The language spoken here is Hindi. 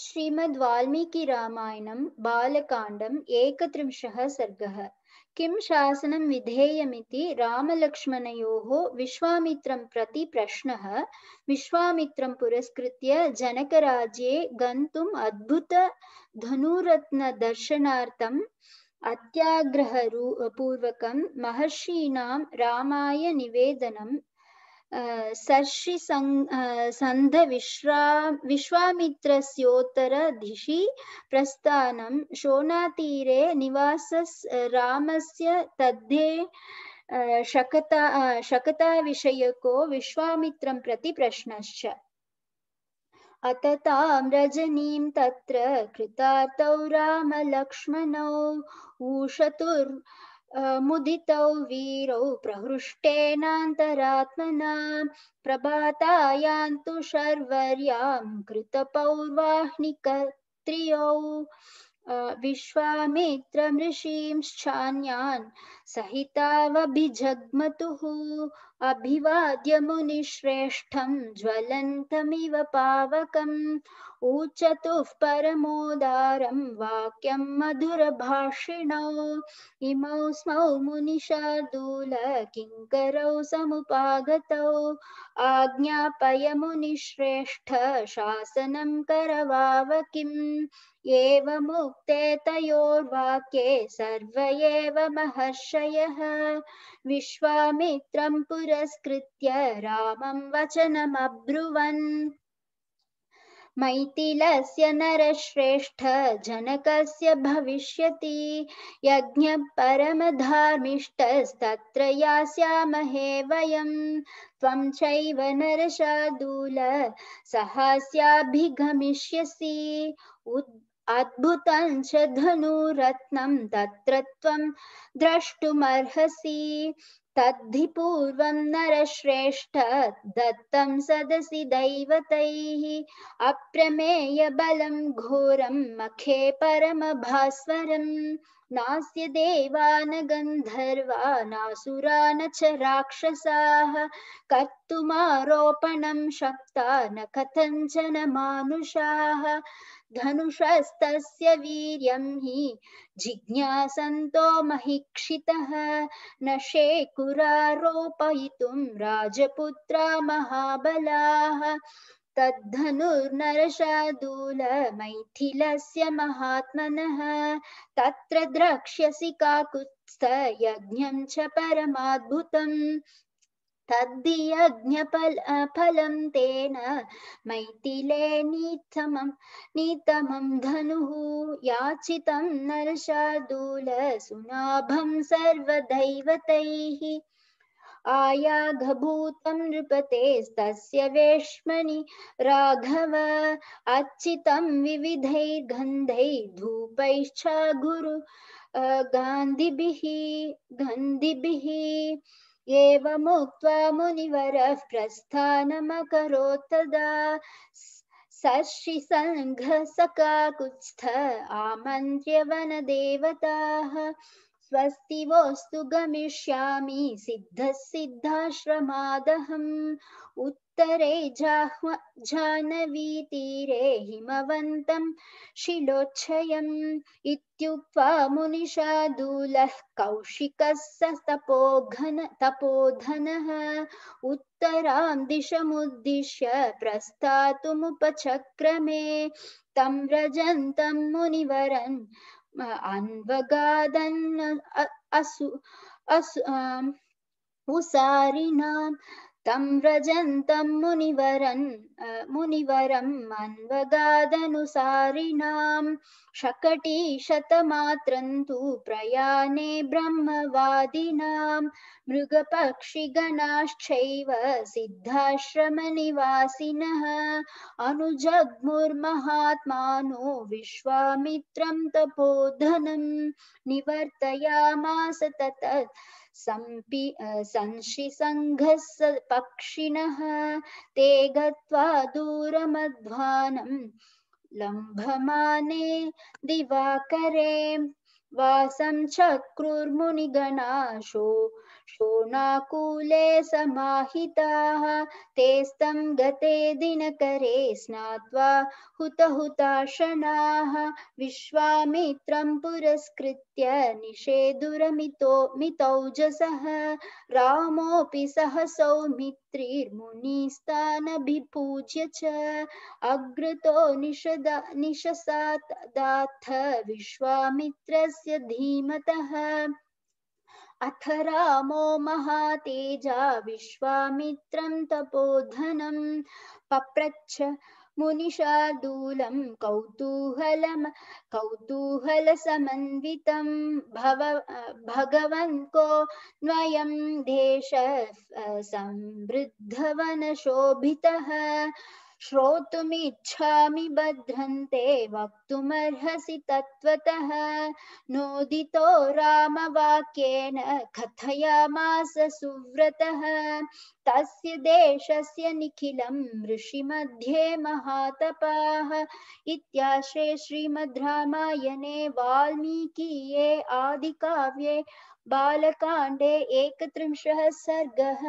श्रीमद् वाल्मीकिरामायणं बालकाण्डम् एकत्रिंशः सर्गः किं शासनं विधेयमिति रामलक्ष्मणयोः विश्वामित्रं प्रति प्रश्नः विश्वामित्रं पुरस्कृत्य जनकराज्ये गन्तुम् अद्भुतधनुरत्नदर्शनार्थम् अत्याग्रहरूपूर्वकं महर्षीणां रामाय निवेदनं सर्षि सन्ध विश्वा दिशि प्रस्थान शोणातीरे निवास रामस्य तद्धे शकता शकताविषयको विश्वामित्रं प्रति प्रश्नश्च अततां रजनीं तत्र कृतार्तौ रामलक्ष्मणौ ऊषतुर् मुदितौ वीरौ प्रहृष्टेनान्तरात्मना प्रभातायान्तु शर्वर्यां कृतपौर्वाह्निकत्र्यौ विश्वामित्रमृषींश्चान्यान् सहितावभिजग्मतुः अभिवाद्यमुनिश्रेष्ठं ज्वलन्तमिव पावकम् ऊचतुः परमोदारं वाक्यं मधुरभाषिणौ इमौ स्मौ मुनिशार्दूल किङ्करौ समुपागतौ आज्ञापय मुनिश्रेष्ठ शासनं करवावकिम् एवमुक्ते तयोर्वाक्ये सर्व एव महर्ष विजयः विश्वामित्रं पुरस्कृत्य रामं वचनमब्रुवन् मैथिलस्य नरश्रेष्ठ जनकस्य भविष्यति यज्ञ परमधार्मिष्ठस्तत्र यास्यामहे वयम् त्वं चैव नरशादूल सहास्याभिगमिष्यसि अद्भुत धनुरत्न धनुरत्नं तत्र त्वं तद्धि पूर्वं नरश्रेष्ठ दत्तं सदसि दैवतैः अप्रमेयबलं घोरम मखे परमभास्वरम् नास्य देवा न गन्धर्वा नासुरा न च कर्तुमारोपणं शक्ता न कथञ्चन मानुषाः धनुषस्तस्य वीर्यं हि जिज्ञासन्तो महिक्षितः न शेकुरारोपयितुं राजपुत्रा महाबलाः तद्धनुर्नरशादूलमैथिलस्य महात्मनः तत्र द्रक्ष्यसि काकुत्स्थयज्ञं च परमाद्भुतम् तद्दियज्ञफल फलं तेन मैथिले नीतमं नीतमं धनुः याचितं नरशार्दूलसुनाभं सर्वदैवतैः आयाघभूतं नृपतेस्तस्य वेश्मनि राघव अर्चितं विविधैर्गन्धैर्धूपैश्च गुरु गान्धिभिः गन्धिभिः एवमुक्त्वा मुनिवरः प्रस्थानमकरोत् तदा सश्रीसङ्घसकाकुत्स्थ आमन्त्र्य वनदेवताः स्वस्ति स्वस्तिवोऽस्तु गमिष्यामि सिद्धः सिद्धाश्रमादहम् उत्तरे जाह्व जाह्नवीतीरे हिमवन्तं शिलोच्छयम् इत्युक्त्वा मुनिशादूलः कौशिकः स तपोघन तपोधनः उत्तरां दिशमुद्दिश्य प्रस्थातुमुपचक्रमे तं व्रजन्तं मुनिवरन् عن وغادا أسو أسو أسو أسارنا तं व्रजन्तं मुनिवरन् मुनिवरं मन्वगादनुसारिणां शकटीशतमात्रं तु प्रयाणे ब्रह्मवादिनां मृगपक्षिगणाश्चैव सिद्धाश्रमनिवासिनः अनुजग्मुर्महात्मानो विश्वामित्रं तपोधनं निवर्तयामास तत संशि संशिसङ्घस्य पक्षिणः ते गत्वा दूरमध्वानं लम्भमाने दिवाकरे वासं चक्रुर्मुनिगणाशो शोणाकूले समाहिताः तेस्तं गते दिनकरे स्नात्वा हुतहुताशनाः विश्वामित्रं पुरस्कृत्य निषेदुरमितो मितौजसः रामोऽपि सह स्त्रीर्मुनिस्तानभिपूज्य च अग्रतो निषदा निशसात् दाथ विश्वामित्रस्य धीमतः अथ रामो महातेजा विश्वामित्रं तपोधनं पप्रच्छ मुनिषादूलं कौतूहलम कौतूहल भव भगवन्को न्वयं देश संवृद्धवनशोभितः श्रोतुमिच्छामि बध्रन्ते वक्तुमर्हसि तत्त्वतः नोदितो रामवाक्येन कथयामास सुव्रतः तस्य देशस्य निखिलं ऋषिमध्ये महातपाः इत्याश्रे श्रीमद् रामायणे वाल्मीकीये आदिकाव्ये बालकांडे एकत्रिंशः सर्गः